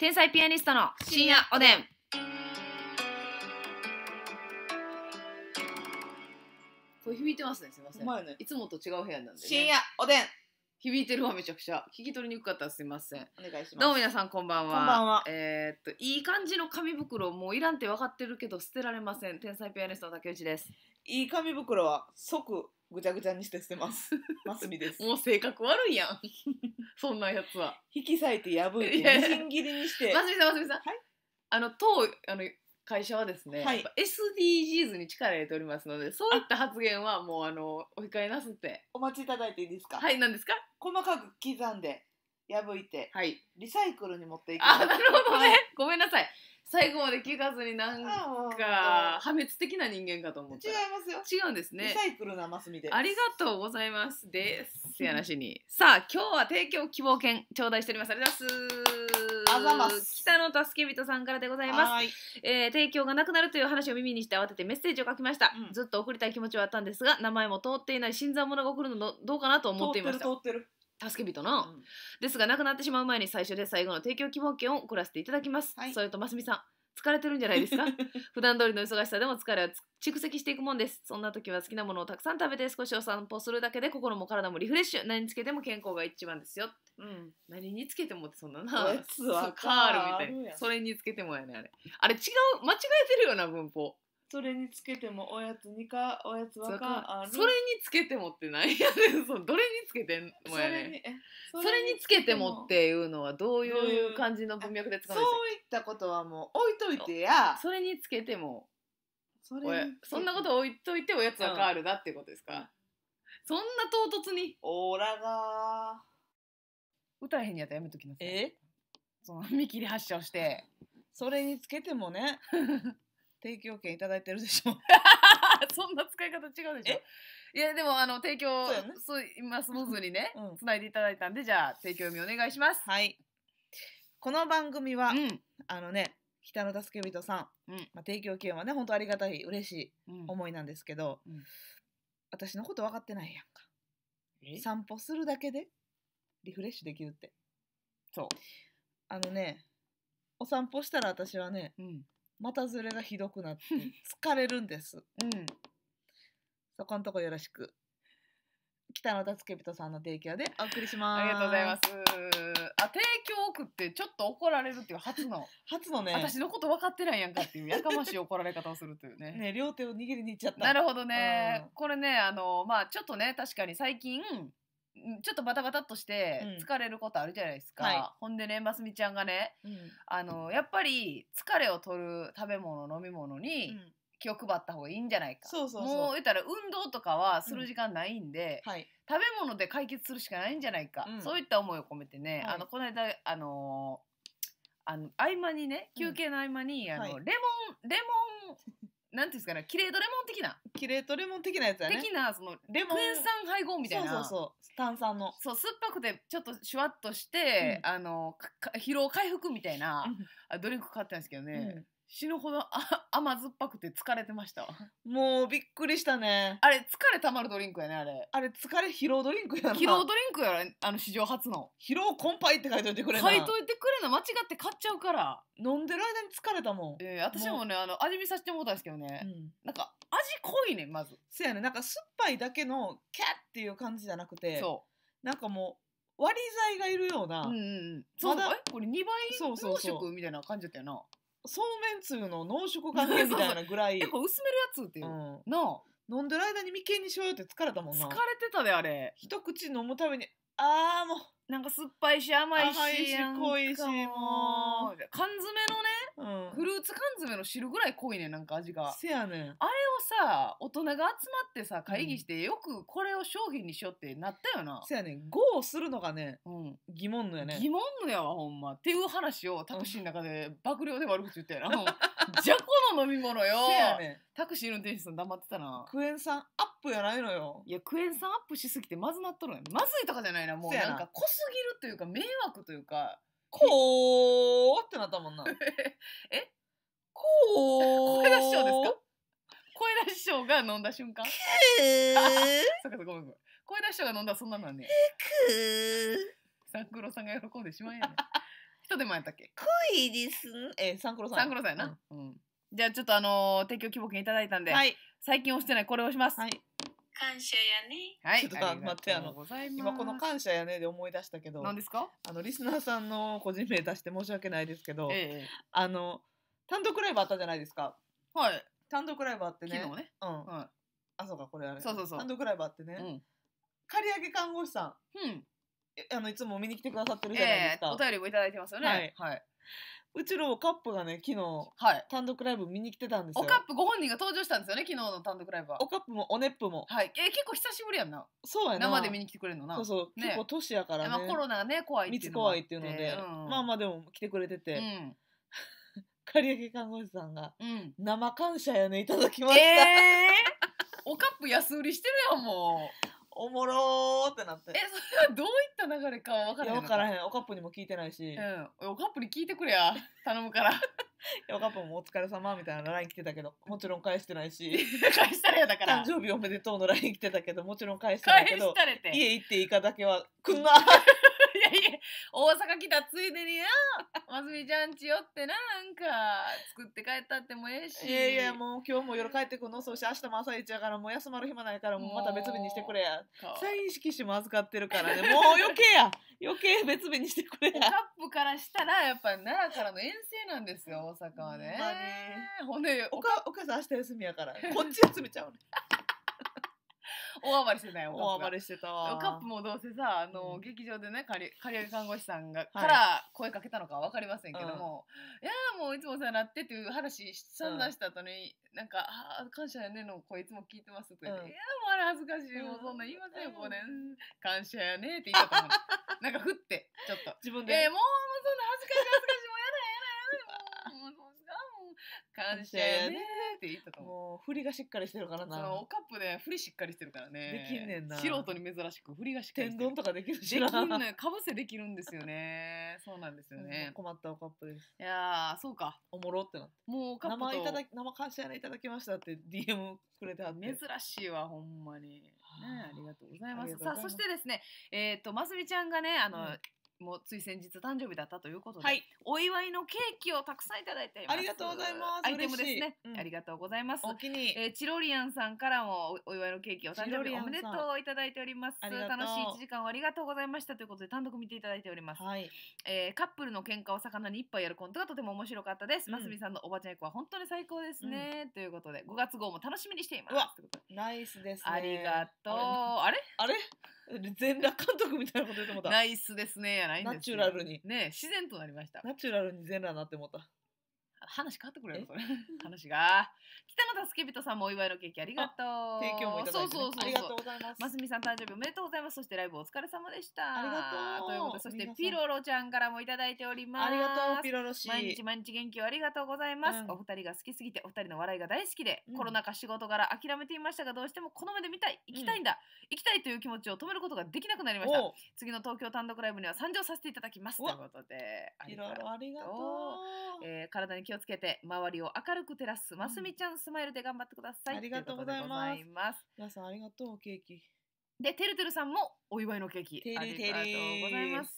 天才ピアニストの深夜おでん。これ響いてますね、すみません。前ねいつもと違う部屋なんで、ね。深夜おでん。響いてるわ、めちゃくちゃ。聞き取りにくかったらすみません。お願いします。どうも皆さん、こんばんは。こんばんは。えー、っと、いい感じの紙袋、もういらんって分かってるけど、捨てられません。天才ピアニストの竹内です。いい紙袋は即ぐちゃぐちゃにして捨てます。マスミです。もう性格悪いやん。そんなやつは。引き裂いて破いてみじん切りにしてますみさん、ますみさん。はいあの、当、あの、会社はですね、はいやっぱ SDGs に力を入れておりますので、そういった発言はもう、あの、お控えなすって。お待ちいただいていいですか、はい、なんですか細かく刻んで破いてはい。リサイクルに持っていくあ、なるほどね。ごめんなさい。最後まで聞かずになんか破滅的な人間かと思った違いますよ違うんですねリサイクルなマスミでありがとうございますです せにさあ今日は提供希望券頂戴しておりますありがとうございます北野助け人さんからでございます、えー、提供がなくなるという話を耳にして慌ててメッセージを書きました、うん、ずっと送りたい気持ちはあったんですが名前も通っていない新参者が送るのどうかなと思っていました通ってる通ってる助け人の、うんですがなくなってしまう前に最初で最後の提供希望券を送らせていただきます、はいそれとますみさん疲れてるんじゃないですか 普段通りの忙しさでも疲れは蓄積していくもんですそんな時は好きなものをたくさん食べて少しお散歩するだけで心も体もリフレッシュ何につけても健康が一番ですようん、何につけてもってそんななそカールみたいなそれにつけてもやねあれあれ違う間違えてるよな文法それにつけてもおやつにかおやつはかあるそれにつけてもって何やねん そどれにつけてもやねんそれにつけてもっていうのはどういう感じの文脈で使うんですかそういったことはもう置いといてやそれにつけてもそれそんなこと置いといておやつは変わるなっていうことですか、うん、そんな唐突にオーラが歌えへんやったらやめときなさいえその見切り発車をしてそれにつけてもね 提供権いいてるでしょ そんな使い方違うでしょいやでもあの提供そう,、ね、今スムーズにね、うん、つないでいただいたんでじゃあ提供読みお願いしますはいこの番組は、うん、あのね北の助け人さん、うん、まあ、提供権はね本当ありがたい嬉しい思いなんですけど、うん、私のこと分かってないやんか散歩するだけでリフレッシュできるってそうあのねお散歩したら私はね、うん、股ずれがひどくなって疲れるんですうんそこのとこよろしく北野達人さんの提供でお送りしますありがとうございますあ提供送ってちょっと怒られるっていう初の 初のね私のこと分かってないやんかっていうやかましい怒られ方をするというね ね両手を握りにいっちゃったなるほどね、これねあのまあちょっとね確かに最近ちょっとバタバタっとして疲れることあるじゃないですか、うんはい、ほんでねますみちゃんがね、うん、あのやっぱり疲れを取る食べ物飲み物に気を配った方がいいんじゃないか、そうそうそうもう言ったら運動とかはする時間ないんで、はい、食べ物で解決するしかないんじゃないか、そういった思いを込めてね、はい、あのこの間あのーあの合間にね休憩の合間に、うん、あの、はい、レモンレモンなんていうんですかねキレートレモン的な、キレートレモン的なやつやね的なそのレモクンエン酸配合みたいなそうそうそう炭酸のそう酸っぱくてちょっとシュワッとして、うんあの疲労回復みたいな、あドリンク買ったんですけどね、死ぬほどあ 甘酸っぱくて疲れてましたもうびっくりしたねあれ疲れたまるドリンクやねあれあれ疲れ疲労ドリンクやな疲労ドリンクやあの史上初の疲労困憊って書いといてくれな書いといてくれな間違って買っちゃうから飲んでる間に疲れたもんえー、私もねあの味見させてもらったんですけどね、うん、なんか味濃いねまずそうやねなんか酸っぱいだけのキャッっていう感じじゃなくてそうなんかもう割り剤がいるような、うんうん、そうまだこれ2倍濃縮みたいな感じだったよなそうめんつゆの濃縮関係みたいなぐらい結構薄めるやつっていう、うん、飲んでる間に眉間にしよよって疲れたもんな疲れてたであれ一口飲むたびにああもうなんか酸っぱいし甘いし甘いし濃いしもう缶詰のねフルーツ缶詰の汁ぐらい濃いねなんか味がせやねんあれをさ大人が集まってさ会議して、よくこれを商品にしようってなったよな、せやねん5をするのがねうん、疑問のやね疑問のやわほんまっていう話をタクシーの中で爆量で悪口言ったやな じゃこの飲み物よせやねんタクシーの店主さん黙ってたなクエン酸アップやないのよいやクエン酸アップしすぎてまずなっとるんまずいとかじゃないなもうなんか濃すぎるというか迷惑というかこうってなったもんな。えこう声出しショーですか声出しショーが飲んだ瞬間。くー そごめんごめん。声出しショーが飲んだそんなのね。くーサンクロさんが喜んでしまえ、やね。人でもやったっけ恋ですえサンクロさん。サンクロさんやな。うん、うんじゃあちょっとあのー提供希望券いただいたんで、はい、最近押してないこれ押します。はい感謝やね。はい、ちょっと待ってあの今この感謝やねで思い出したけど。何ですか？あのリスナーさんの個人名出して申し訳ないですけど、ええ、あの単独ライブあったじゃないですか。はい。単独ライブあってね。昨日ね。うん。はい、あそうかこれあれ。そうそうそう。単独ライブあってね。うん、刈上看護師さん。うん。あのいつも見に来てくださってるじゃないですか。えー、お便りもいただいてますよね。はい。はいうちのカップがね昨日はい。単独ライブ見に来てたんですよおカップご本人が登場したんですよね、昨日の単独ライブは。おカップもおねっぷもはい。え、結構久しぶりやんな。そうやな生で見に来てくれるのな。そうそう、ね結構年やからねまあコロナがね、怖いっていう密のも怖いっていうので、うん、まあまあでも来てくれてて、うん。借 り上げ看護師さんがうん。「生感謝やねいただきました」えー、おカップ安売りしてるやんもう。おもろーってなってえそれはどういった流れかは分かいらやへん分からへんおカップにも聞いてないし、うんおカップに聞いてくれや頼むからおカップも「お疲れ様みたいな LINE 来てたけどもちろん返してないし返したれやだ「から誕生日おめでとう」の LINE 来てたけどもちろん返してない返けどしたれて「て家行っていいかだけはくんな」大阪来たついでになまずみちゃんちよってななんか作って帰ったってもええしいやいやもう今日も夜帰ってくのそし明日も朝一やからもう休まる暇ないからもうまた別日にしてくれやサイン色紙も預かってるからねもう余計や余計別日にしてくれやカップからしたらやっぱ奈良からの遠征なんですよ大阪はねほんでおかお母さん明日休みやからこっち休めちゃうね大暴れしてたよ大暴れしてたカップもどうせさあの、うん、劇場でね借り借り看護師さんが、はい、から声かけたのかわ分かりませんけども、うん、いやもういつもさなってっていう話ん出した後に、うん、なんか「あ感謝やね」の声いつも聞いてますって言って「いやもうあれ恥ずかしいもうそんな言いませんよ、もうね感謝やね」って言ったと思うなんかふってちょっと自分で、えー、もうそんな恥ずかしい恥ずかしいもうやだやだやだもうそんなもう感謝やねていいったと思う。もう振りがしっかりしてるからそなのおカップで振りしっかりしてるからね。できんねんな素人に珍しく振りがしっかり天してる。丼とかできるしできかぶせできるんですよね。そうなんですよね。困ったおカップですいやーそうか。おもろってなってもうおカッ生いただき生かしあいただきましたって DM くれてはて珍しいわほんまに。ねありがとうございまあす。さあそしてですねえっ、とますみちゃんがねあの、うんもうつい先日誕生日だったということで、はいお祝いのケーキをたくさんいただいていますありがとうございますアイテムですね、うんありがとうございますお気に、えーチロリアンさんからもお祝いのケーキお誕生日おめでとういただいております楽しい一時間をありがとうございましたということで単独見ていただいております、はいえーカップルの喧嘩を魚に一杯やるコントがとても面白かったです、うんますみさんのおばちゃん役は本当に最高ですね、ということで5月号も楽しみにしていますナイスですねありがとうあれあれ全裸監督みたいなこと言ってもうたナイスですねやないんですナチュラルにね自然となりましたナチュラルに全裸になってもうた話変わってくれよそれ 話が北野助人さんもお祝いのケーキありがとう提供もいただいて、ね、そうそうそうありがとうございますますみさん誕生日おめでとうございますそしてライブお疲れ様でしたありがとうということで、そしてピロロちゃんからもいただいておりますありがとうピロロ氏毎日毎日元気をありがとうございます、うん、お二人が好きすぎてお二人の笑いが大好きで、うん、コロナ禍仕事柄諦めていましたがどうしてもこの目で見たい行きたいんだ、うん、行きたいという気持ちを止めることができなくなりました次の東京単独ライブには参上させていただきますということでピロロありがとう、えー、体に気をつけて周りを明るく照らすますみちゃんスマイルで頑張ってください、ありがとうございます皆さんありがとうケーキで、てるてるさんもお祝いのケーキありがとうございます。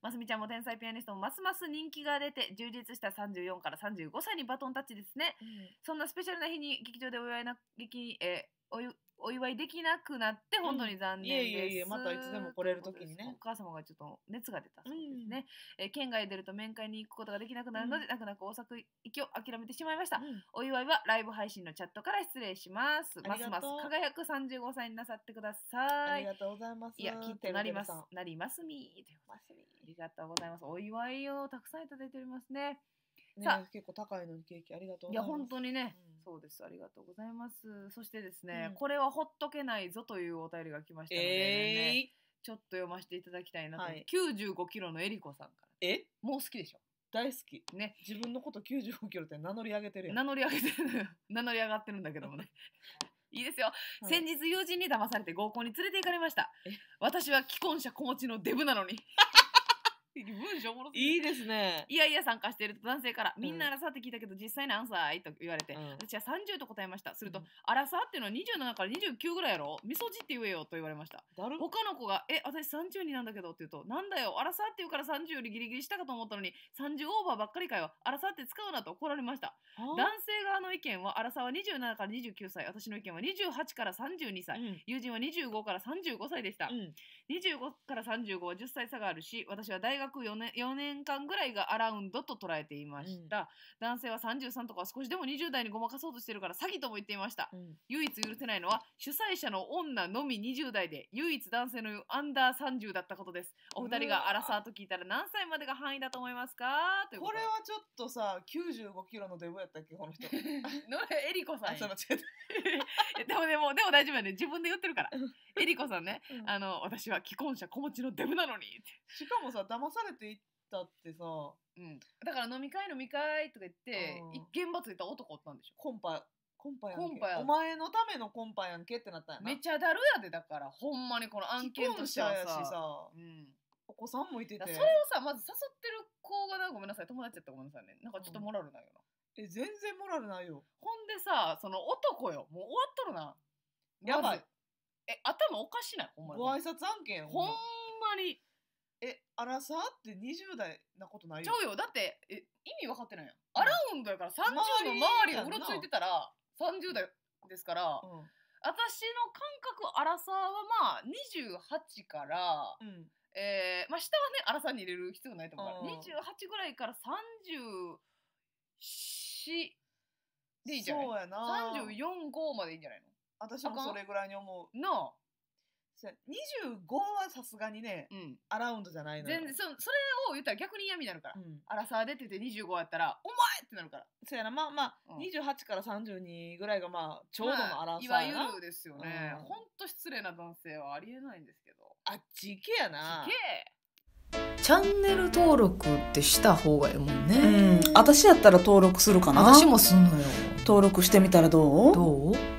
ますみちゃんも天才ピアニストもますます人気が出て充実した34から35歳にバトンタッチですね。うん、そんなスペシャルな日に劇場でお祝いな劇、えーおお祝いできなくなって本当に残念です、うん、いえいえいえまたいつでも来れる時にねお母様がちょっと熱が出たそうですね、うん、え県外出ると面会に行くことができなくなるので、うん、泣く泣く大阪行きを諦めてしまいました、うん、お祝いはライブ配信のチャットから失礼しますますます輝く三十五歳になさってくださいありがとうございますいやきってなりますなりますみありがとうございますお祝いをたくさんいただいておりますねさ結構高いのにケーキありがとういや本当にね、うん、そうですありがとうございますそしてですね、うん、これはほっとけないぞというお便りが来ましたので、ねえー、ちょっと読ませていただきたいなと、はい、95キロのえりこさんからえもう好きでしょ大好きね自分のこと95キロって名乗り上げてるやん名乗り上げてる 名乗り上がってるんだけどもね いいですよ、先日友人に騙されて合コンに連れて行かれました私は既婚者子持ちのデブなのに文章もろすぎいいですね。いやいや参加していると男性から、みんなアラサーって聞いたけど実際何歳と言われて、うん私は30と答えましたすると、うんアラサーっていうのは27から29ぐらいやろみそじって言えよと言われましただる他の子が「え私30になんだけど」って言うと「なんだよアラサーって言うから30よりギリギリしたかと思ったのに30オーバーばっかりかよアラサーって使うな」と怒られました男性側の意見はアラサーは27から29歳私の意見は28から32歳、うん友人は25から35歳でした、うん25から35は10歳差があるし私は大学約4年 ,4 年間ぐらいがアラウンドと捉えていました、うん、男性は33とか少しでも20代にごまかそうとしてるから詐欺とも言っていました、うん、唯一許せないのは主催者の女のみ20代で唯一男性のアンダー30だったことですお二人がアラサーと聞いたら何歳までが範囲だと思いますかここれはちょっとさ95キロのデブやったっけこの人 のえりこさん でもでもでも大丈夫やね自分で言ってるからえりこさんね、うん、あの私は既婚者子持ちのデブなのにしかもさ騙されていったってさうん、だから飲み会飲み会とか言って一見罰で言った男おったんでしコンパコンパやんけコンパやお前のためのコンパやんけってなったんやなめっちゃだるやでだからほんまにこの案件としては者さやしさうん、お子さんもいててそれをさまず誘ってる子がなごめんなさい友達やったごめんなさいねなんかちょっとモラルないよな、え全然モラルないよほんでさその男よもう終わっとるなやばいまえ頭おかしないほんまにご挨拶案件やんほんまにえ、アラサーって20代なことないちよゃ。うよだってえ意味分かってないやんアラウンドやから30の周りがうろついてたら30代ですからうん私の感覚アラサーはまあ28から、うん。えーまあ、下はねアラサーに入れる必要ないと思うから、うん28ぐらいから34でいいじゃないそうやな。34号までいいんじゃないの。私もそれぐらいに思う。のなあ25はさすがにね、うん、アラウンドじゃないのよ全然そそれを言ったら逆に嫌味になるから、うんアラサー出てて25やったら「お前!」ってなるからそやなまあまあ、うん28から32ぐらいがまあちょうどのアランサーな、まあいわゆるですよね、うんほんと失礼な男性はありえないんですけどあっち行けやなけチャンネル登録ってした方がいいもんうね。ん私やったら登録するかな私もすんのよ。登録してみたらどうどう